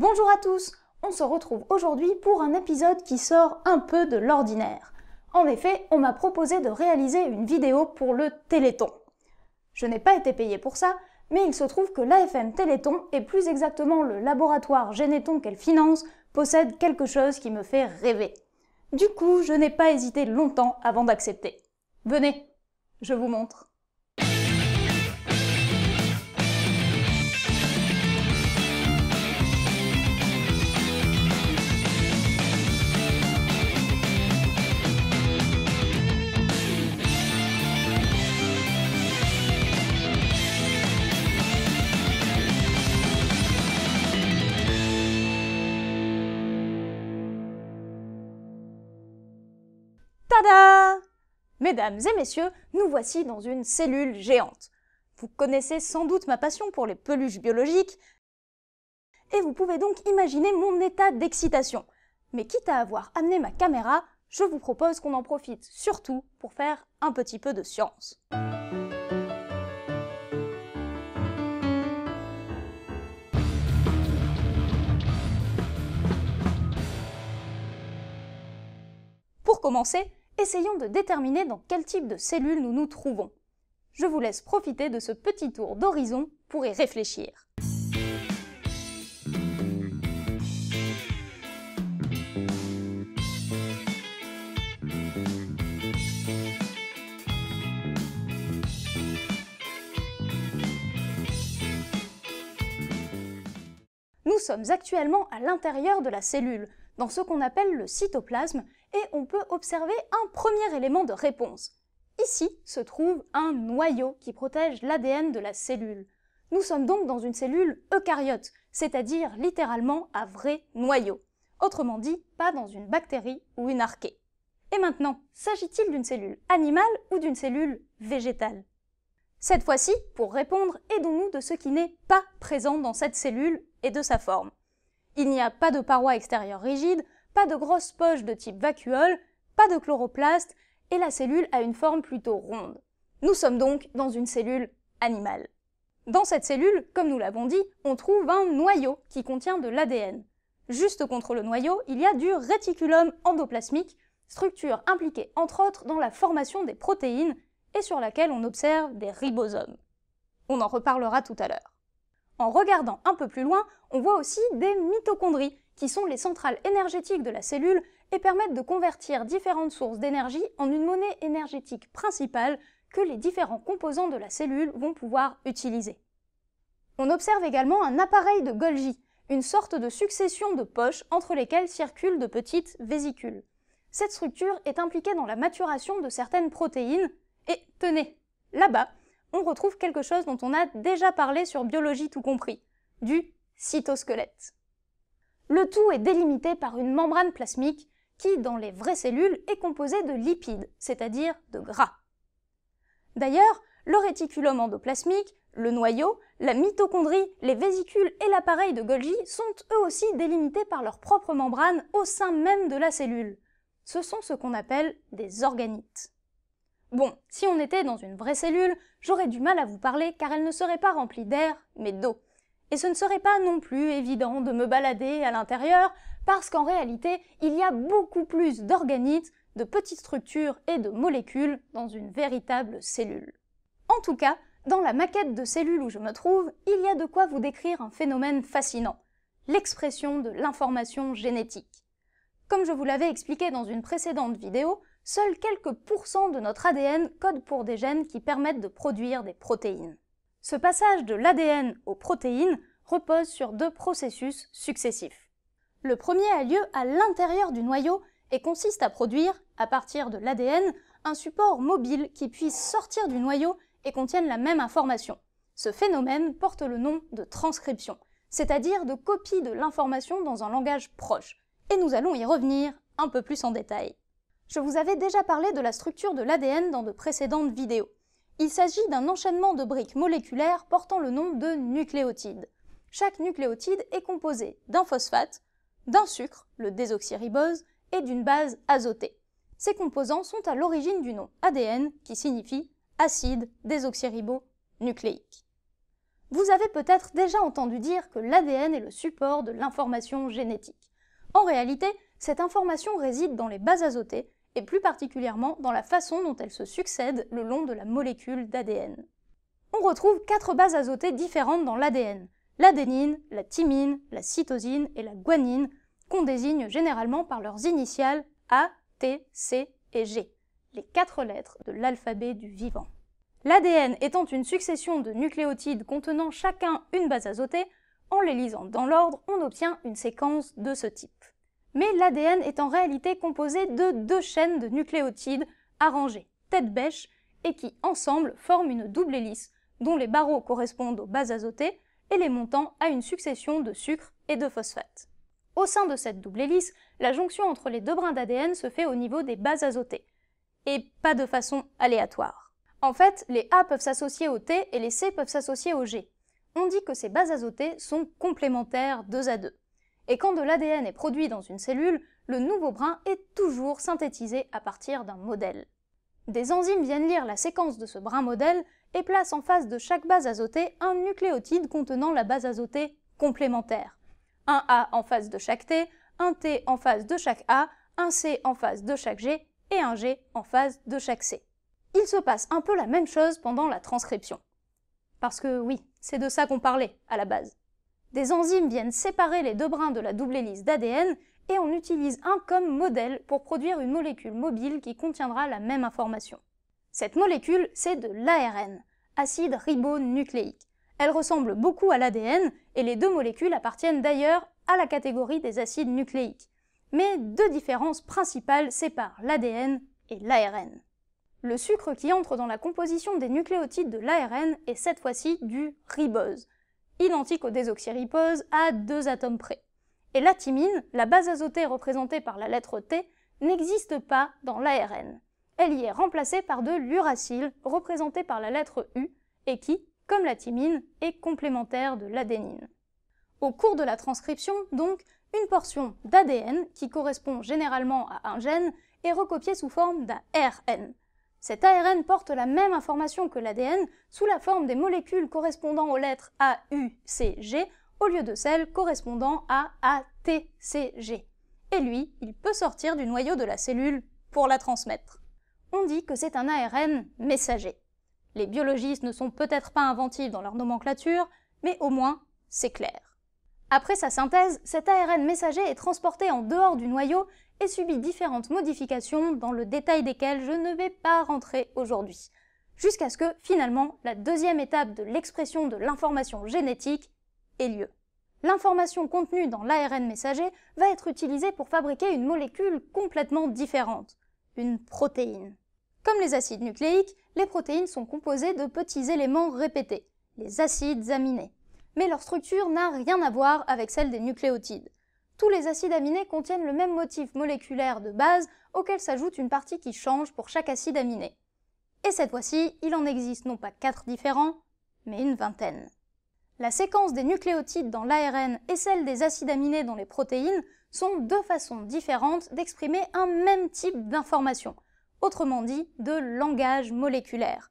Bonjour à tous On se retrouve aujourd'hui pour un épisode qui sort un peu de l'ordinaire. En effet, on m'a proposé de réaliser une vidéo pour le Téléthon. Je n'ai pas été payée pour ça, mais il se trouve que l'AFM Téléthon, et plus exactement le laboratoire Généthon qu'elle finance, possède quelque chose qui me fait rêver. Du coup, je n'ai pas hésité longtemps avant d'accepter. Venez, je vous montre. Mesdames et messieurs, nous voici dans une cellule géante. Vous connaissez sans doute ma passion pour les peluches biologiques, et vous pouvez donc imaginer mon état d'excitation. Mais quitte à avoir amené ma caméra, je vous propose qu'on en profite surtout pour faire un petit peu de science. Pour commencer, essayons de déterminer dans quel type de cellule nous nous trouvons. Je vous laisse profiter de ce petit tour d'horizon pour y réfléchir. Nous sommes actuellement à l'intérieur de la cellule, dans ce qu'on appelle le cytoplasme, et on peut observer un premier élément de réponse. Ici se trouve un noyau qui protège l'ADN de la cellule. Nous sommes donc dans une cellule eucaryote, c'est-à-dire littéralement un vrai noyau. Autrement dit, pas dans une bactérie ou une archée. Et maintenant, s'agit-il d'une cellule animale ou d'une cellule végétale Cette fois-ci, pour répondre, aidons-nous de ce qui n'est pas présent dans cette cellule et de sa forme. Il n'y a pas de paroi extérieure rigide, pas de grosses poches de type vacuole, pas de chloroplastes, et la cellule a une forme plutôt ronde. Nous sommes donc dans une cellule animale. Dans cette cellule, comme nous l'avons dit, on trouve un noyau qui contient de l'ADN. Juste contre le noyau, il y a du réticulum endoplasmique, structure impliquée entre autres dans la formation des protéines et sur laquelle on observe des ribosomes. On en reparlera tout à l'heure. En regardant un peu plus loin, on voit aussi des mitochondries qui sont les centrales énergétiques de la cellule et permettent de convertir différentes sources d'énergie en une monnaie énergétique principale que les différents composants de la cellule vont pouvoir utiliser. On observe également un appareil de Golgi, une sorte de succession de poches entre lesquelles circulent de petites vésicules. Cette structure est impliquée dans la maturation de certaines protéines, et tenez, là-bas, on retrouve quelque chose dont on a déjà parlé sur Biologie tout compris, du cytosquelette. Le tout est délimité par une membrane plasmique qui, dans les vraies cellules, est composée de lipides, c'est-à-dire de gras. D'ailleurs, le réticulum endoplasmique, le noyau, la mitochondrie, les vésicules et l'appareil de Golgi sont eux aussi délimités par leur propre membrane au sein même de la cellule. Ce sont ce qu'on appelle des organites. Bon, si on était dans une vraie cellule, j'aurais du mal à vous parler car elle ne serait pas remplie d'air, mais d'eau. Et ce ne serait pas non plus évident de me balader à l'intérieur, parce qu'en réalité, il y a beaucoup plus d'organites, de petites structures et de molécules dans une véritable cellule. En tout cas, dans la maquette de cellules où je me trouve, il y a de quoi vous décrire un phénomène fascinant, l'expression de l'information génétique. Comme je vous l'avais expliqué dans une précédente vidéo, seuls quelques pourcents de notre ADN codent pour des gènes qui permettent de produire des protéines. Ce passage de l'ADN aux protéines repose sur deux processus successifs. Le premier a lieu à l'intérieur du noyau et consiste à produire, à partir de l'ADN, un support mobile qui puisse sortir du noyau et contienne la même information. Ce phénomène porte le nom de transcription, c'est-à-dire de copie de l'information dans un langage proche, et nous allons y revenir un peu plus en détail. Je vous avais déjà parlé de la structure de l'ADN dans de précédentes vidéos. Il s'agit d'un enchaînement de briques moléculaires portant le nom de nucléotides. Chaque nucléotide est composé d'un phosphate, d'un sucre, le désoxyribose, et d'une base azotée. Ces composants sont à l'origine du nom ADN qui signifie acide désoxyribonucléique. Vous avez peut-être déjà entendu dire que l'ADN est le support de l'information génétique. En réalité, cette information réside dans les bases azotées et plus particulièrement dans la façon dont elles se succèdent le long de la molécule d'ADN. On retrouve quatre bases azotées différentes dans l'ADN, l'adénine, la thymine, la cytosine et la guanine, qu'on désigne généralement par leurs initiales A, T, C et G, les quatre lettres de l'alphabet du vivant. L'ADN étant une succession de nucléotides contenant chacun une base azotée, en les lisant dans l'ordre, on obtient une séquence de ce type. Mais l'ADN est en réalité composé de deux chaînes de nucléotides arrangées tête-bêche et qui, ensemble, forment une double hélice dont les barreaux correspondent aux bases azotées et les montants à une succession de sucres et de phosphates. Au sein de cette double hélice, la jonction entre les deux brins d'ADN se fait au niveau des bases azotées, et pas de façon aléatoire. En fait, les A peuvent s'associer au T et les C peuvent s'associer au G. On dit que ces bases azotées sont complémentaires deux à deux. Et quand de l'ADN est produit dans une cellule, le nouveau brin est toujours synthétisé à partir d'un modèle. Des enzymes viennent lire la séquence de ce brin modèle et placent en face de chaque base azotée un nucléotide contenant la base azotée complémentaire. Un A en face de chaque T, un T en face de chaque A, un C en face de chaque G et un G en face de chaque C. Il se passe un peu la même chose pendant la transcription. Parce que oui, c'est de ça qu'on parlait à la base. Des enzymes viennent séparer les deux brins de la double hélice d'ADN et on utilise un comme modèle pour produire une molécule mobile qui contiendra la même information. Cette molécule, c'est de l'ARN, acide ribonucléique. Elle ressemble beaucoup à l'ADN et les deux molécules appartiennent d'ailleurs à la catégorie des acides nucléiques. Mais deux différences principales séparent l'ADN et l'ARN. Le sucre qui entre dans la composition des nucléotides de l'ARN est cette fois-ci du ribose, identique au désoxyribose à deux atomes près. Et la thymine, la base azotée représentée par la lettre T, n'existe pas dans l'ARN. Elle y est remplacée par de l'uracile, représentée par la lettre U, et qui, comme la thymine, est complémentaire de l'adénine. Au cours de la transcription, donc, une portion d'ADN, qui correspond généralement à un gène, est recopiée sous forme d'un RN. Cet ARN porte la même information que l'ADN sous la forme des molécules correspondant aux lettres A, U, C, G au lieu de celles correspondant à A, T, C, G. Et lui, il peut sortir du noyau de la cellule pour la transmettre. On dit que c'est un ARN messager. Les biologistes ne sont peut-être pas inventifs dans leur nomenclature, mais au moins, c'est clair. Après sa synthèse, cet ARN messager est transporté en dehors du noyau et subit différentes modifications dans le détail desquelles je ne vais pas rentrer aujourd'hui. Jusqu'à ce que, finalement, la deuxième étape de l'expression de l'information génétique ait lieu. L'information contenue dans l'ARN messager va être utilisée pour fabriquer une molécule complètement différente, une protéine. Comme les acides nucléiques, les protéines sont composées de petits éléments répétés, les acides aminés. Mais leur structure n'a rien à voir avec celle des nucléotides tous les acides aminés contiennent le même motif moléculaire de base auquel s'ajoute une partie qui change pour chaque acide aminé. Et cette fois-ci, il en existe non pas quatre différents, mais une vingtaine. La séquence des nucléotides dans l'ARN et celle des acides aminés dans les protéines sont deux façons différentes d'exprimer un même type d'information, autrement dit de langage moléculaire.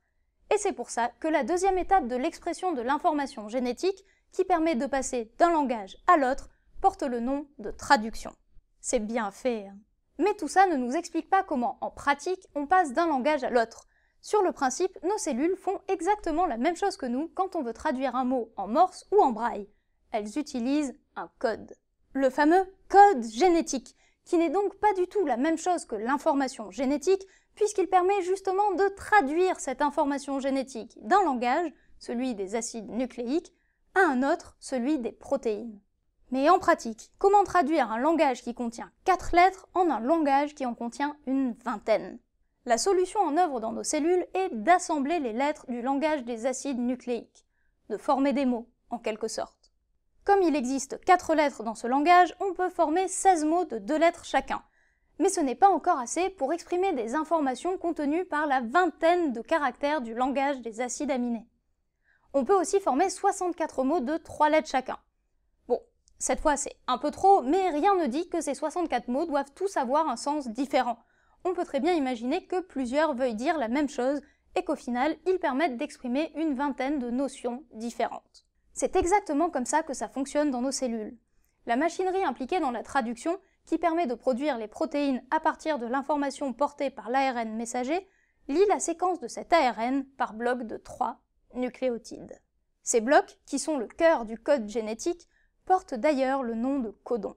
Et c'est pour ça que la deuxième étape de l'expression de l'information génétique, qui permet de passer d'un langage à l'autre, porte le nom de traduction. C'est bien fait. Hein. Mais tout ça ne nous explique pas comment, en pratique, on passe d'un langage à l'autre. Sur le principe, nos cellules font exactement la même chose que nous quand on veut traduire un mot en morse ou en braille. Elles utilisent un code. Le fameux code génétique, qui n'est donc pas du tout la même chose que l'information génétique, puisqu'il permet justement de traduire cette information génétique d'un langage, celui des acides nucléiques, à un autre, celui des protéines. Mais en pratique, comment traduire un langage qui contient 4 lettres en un langage qui en contient une vingtaine La solution en œuvre dans nos cellules est d'assembler les lettres du langage des acides nucléiques, de former des mots, en quelque sorte. Comme il existe 4 lettres dans ce langage, on peut former 16 mots de 2 lettres chacun. Mais ce n'est pas encore assez pour exprimer des informations contenues par la vingtaine de caractères du langage des acides aminés. On peut aussi former 64 mots de 3 lettres chacun. Cette fois, c'est un peu trop, mais rien ne dit que ces 64 mots doivent tous avoir un sens différent. On peut très bien imaginer que plusieurs veuillent dire la même chose et qu'au final, ils permettent d'exprimer une vingtaine de notions différentes. C'est exactement comme ça que ça fonctionne dans nos cellules. La machinerie impliquée dans la traduction, qui permet de produire les protéines à partir de l'information portée par l'ARN messager, lit la séquence de cet ARN par blocs de 3 nucléotides. Ces blocs, qui sont le cœur du code génétique, porte d'ailleurs le nom de codon.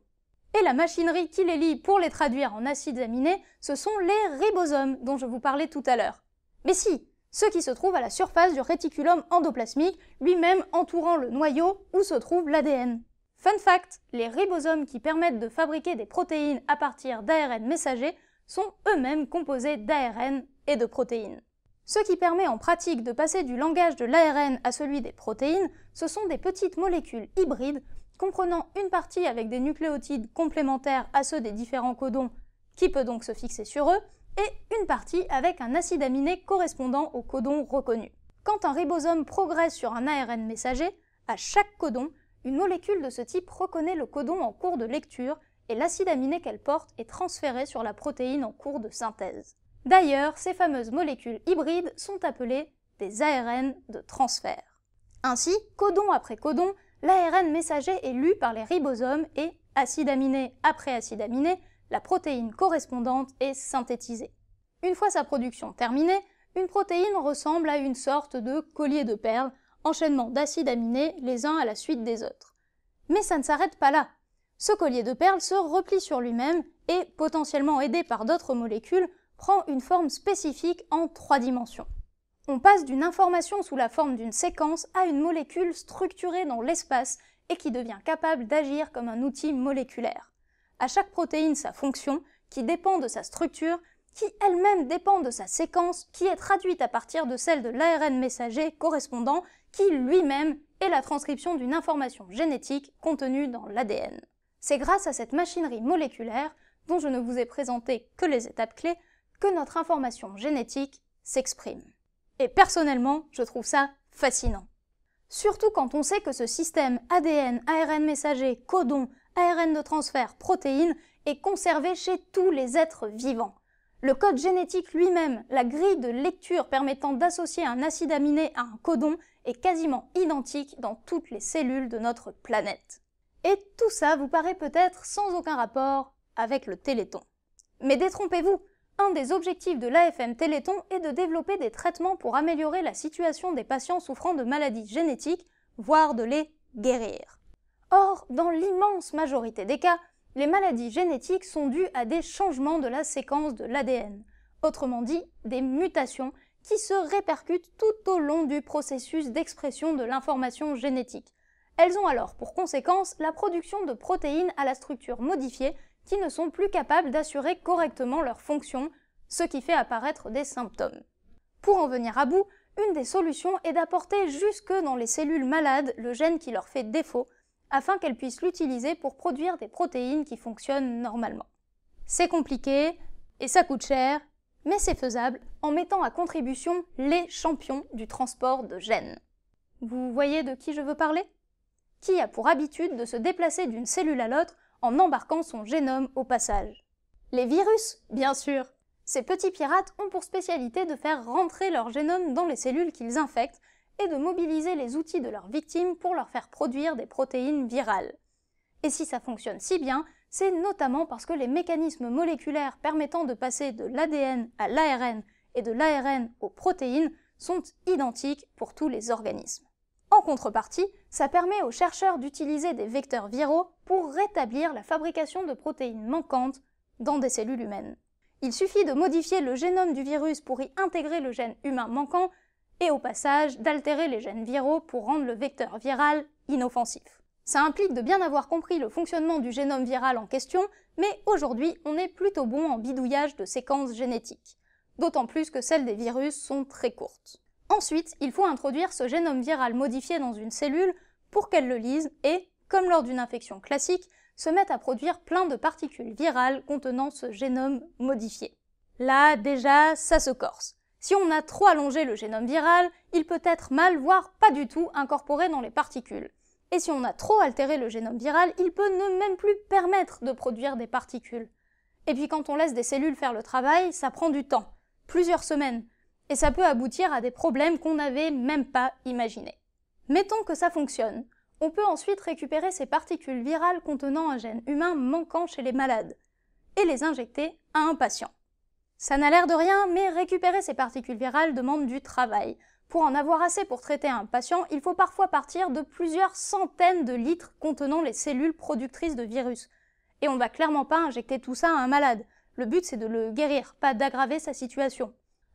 Et la machinerie qui les lie pour les traduire en acides aminés, ce sont les ribosomes dont je vous parlais tout à l'heure. Mais si, ceux qui se trouvent à la surface du réticulum endoplasmique, lui-même entourant le noyau où se trouve l'ADN. Fun fact, les ribosomes qui permettent de fabriquer des protéines à partir d'ARN messager sont eux-mêmes composés d'ARN et de protéines. Ce qui permet en pratique de passer du langage de l'ARN à celui des protéines, ce sont des petites molécules hybrides comprenant une partie avec des nucléotides complémentaires à ceux des différents codons qui peut donc se fixer sur eux, et une partie avec un acide aminé correspondant au codon reconnu. Quand un ribosome progresse sur un ARN messager, à chaque codon, une molécule de ce type reconnaît le codon en cours de lecture et l'acide aminé qu'elle porte est transféré sur la protéine en cours de synthèse. D'ailleurs, ces fameuses molécules hybrides sont appelées des ARN de transfert. Ainsi, codon après codon, l'ARN messager est lu par les ribosomes et, acide aminé après acide aminé, la protéine correspondante est synthétisée. Une fois sa production terminée, une protéine ressemble à une sorte de collier de perles, enchaînement d'acides aminés les uns à la suite des autres. Mais ça ne s'arrête pas là. Ce collier de perles se replie sur lui-même et, potentiellement aidé par d'autres molécules, prend une forme spécifique en trois dimensions. On passe d'une information sous la forme d'une séquence à une molécule structurée dans l'espace et qui devient capable d'agir comme un outil moléculaire. À chaque protéine sa fonction, qui dépend de sa structure, qui elle-même dépend de sa séquence, qui est traduite à partir de celle de l'ARN messager correspondant, qui lui-même est la transcription d'une information génétique contenue dans l'ADN. C'est grâce à cette machinerie moléculaire, dont je ne vous ai présenté que les étapes clés, que notre information génétique s'exprime. Et personnellement, je trouve ça fascinant. Surtout quand on sait que ce système ADN, ARN messager, codon, ARN de transfert, protéines est conservé chez tous les êtres vivants. Le code génétique lui-même, la grille de lecture permettant d'associer un acide aminé à un codon, est quasiment identique dans toutes les cellules de notre planète. Et tout ça vous paraît peut-être sans aucun rapport avec le téléthon. Mais détrompez-vous, un des objectifs de l'AFM Téléthon est de développer des traitements pour améliorer la situation des patients souffrant de maladies génétiques, voire de les guérir. Or, dans l'immense majorité des cas, les maladies génétiques sont dues à des changements de la séquence de l'ADN, autrement dit des mutations qui se répercutent tout au long du processus d'expression de l'information génétique. Elles ont alors pour conséquence la production de protéines à la structure modifiée qui ne sont plus capables d'assurer correctement leurs fonctions, ce qui fait apparaître des symptômes. Pour en venir à bout, une des solutions est d'apporter jusque dans les cellules malades le gène qui leur fait défaut, afin qu'elles puissent l'utiliser pour produire des protéines qui fonctionnent normalement. C'est compliqué, et ça coûte cher, mais c'est faisable en mettant à contribution les champions du transport de gènes. Vous voyez de qui je veux parler Qui a pour habitude de se déplacer d'une cellule à l'autre en embarquant son génome au passage. Les virus, bien sûr Ces petits pirates ont pour spécialité de faire rentrer leur génome dans les cellules qu'ils infectent et de mobiliser les outils de leurs victimes pour leur faire produire des protéines virales. Et si ça fonctionne si bien, c'est notamment parce que les mécanismes moléculaires permettant de passer de l'ADN à l'ARN et de l'ARN aux protéines sont identiques pour tous les organismes. En contrepartie, ça permet aux chercheurs d'utiliser des vecteurs viraux pour rétablir la fabrication de protéines manquantes dans des cellules humaines. Il suffit de modifier le génome du virus pour y intégrer le gène humain manquant et au passage d'altérer les gènes viraux pour rendre le vecteur viral inoffensif. Ça implique de bien avoir compris le fonctionnement du génome viral en question, mais aujourd'hui on est plutôt bon en bidouillage de séquences génétiques, d'autant plus que celles des virus sont très courtes. Ensuite, il faut introduire ce génome viral modifié dans une cellule pour qu'elle le lise et, comme lors d'une infection classique, se mette à produire plein de particules virales contenant ce génome modifié. Là, déjà, ça se corse. Si on a trop allongé le génome viral, il peut être mal, voire pas du tout, incorporé dans les particules. Et si on a trop altéré le génome viral, il peut ne même plus permettre de produire des particules. Et puis quand on laisse des cellules faire le travail, ça prend du temps, plusieurs semaines, et ça peut aboutir à des problèmes qu'on n'avait même pas imaginés. Mettons que ça fonctionne. On peut ensuite récupérer ces particules virales contenant un gène humain manquant chez les malades et les injecter à un patient. Ça n'a l'air de rien, mais récupérer ces particules virales demande du travail. Pour en avoir assez pour traiter un patient, il faut parfois partir de plusieurs centaines de litres contenant les cellules productrices de virus. Et on ne va clairement pas injecter tout ça à un malade. Le but, c'est de le guérir, pas d'aggraver sa situation.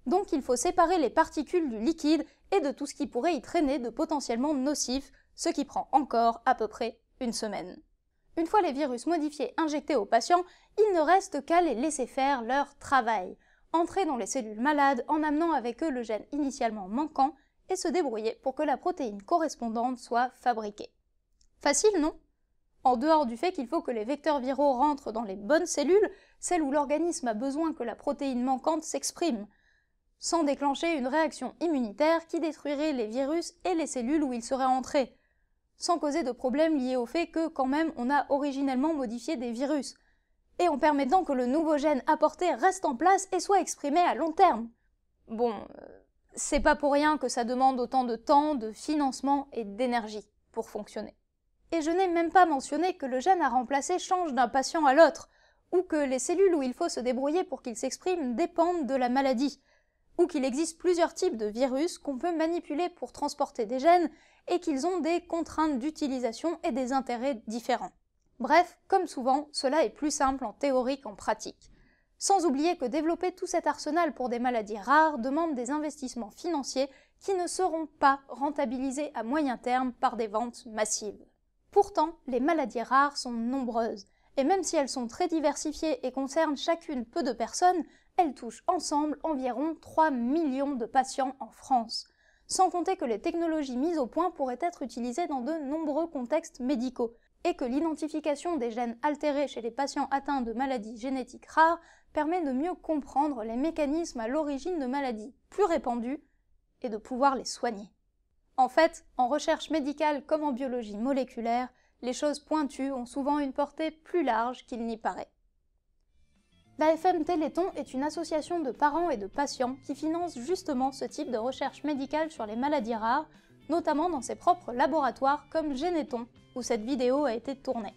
Donc il faut séparer les particules du liquide et de tout ce qui pourrait y traîner de potentiellement nocif, ce qui prend encore à peu près une semaine. Une fois les virus modifiés injectés aux patients, il ne reste qu'à les laisser faire leur travail, entrer dans les cellules malades en amenant avec eux le gène initialement manquant et se débrouiller pour que la protéine correspondante soit fabriquée. Facile, non En dehors du fait qu'il faut que les vecteurs viraux rentrent dans les bonnes cellules, celles où l'organisme a besoin que la protéine manquante s'exprime, sans déclencher une réaction immunitaire qui détruirait les virus et les cellules où ils seraient entrés, sans causer de problèmes liés au fait que, quand même, on a originellement modifié des virus, et en permettant que le nouveau gène apporté reste en place et soit exprimé à long terme. Bon, euh, c'est pas pour rien que ça demande autant de temps, de financement et d'énergie pour fonctionner. Et je n'ai même pas mentionné que le gène à remplacer change d'un patient à l'autre, ou que les cellules où il faut se débrouiller pour qu'il s'exprime dépendent de la maladie, ou qu'il existe plusieurs types de virus qu'on peut manipuler pour transporter des gènes et qu'ils ont des contraintes d'utilisation et des intérêts différents. Bref, comme souvent, cela est plus simple en théorie qu'en pratique. Sans oublier que développer tout cet arsenal pour des maladies rares demande des investissements financiers qui ne seront pas rentabilisés à moyen terme par des ventes massives. Pourtant, les maladies rares sont nombreuses, et même si elles sont très diversifiées et concernent chacune peu de personnes, elles touchent ensemble environ 3 millions de patients en France. Sans compter que les technologies mises au point pourraient être utilisées dans de nombreux contextes médicaux, et que l'identification des gènes altérés chez les patients atteints de maladies génétiques rares permet de mieux comprendre les mécanismes à l'origine de maladies plus répandues et de pouvoir les soigner. En fait, en recherche médicale comme en biologie moléculaire, les choses pointues ont souvent une portée plus large qu'il n'y paraît. FM Téléthon est une association de parents et de patients qui finance justement ce type de recherche médicale sur les maladies rares, notamment dans ses propres laboratoires comme Geneton, où cette vidéo a été tournée.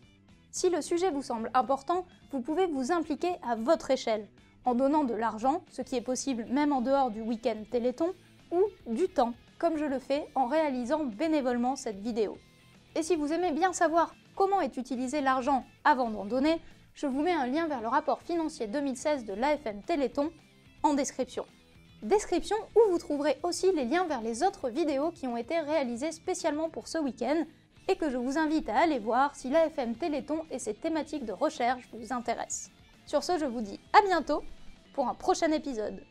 Si le sujet vous semble important, vous pouvez vous impliquer à votre échelle, en donnant de l'argent, ce qui est possible même en dehors du week-end Téléthon, ou du temps, comme je le fais en réalisant bénévolement cette vidéo. Et si vous aimez bien savoir comment est utilisé l'argent avant d'en donner, je vous mets un lien vers le rapport financier 2016 de l'AFM Téléthon en description. Description où vous trouverez aussi les liens vers les autres vidéos qui ont été réalisées spécialement pour ce week-end et que je vous invite à aller voir si l'AFM Téléthon et ses thématiques de recherche vous intéressent. Sur ce, je vous dis à bientôt pour un prochain épisode.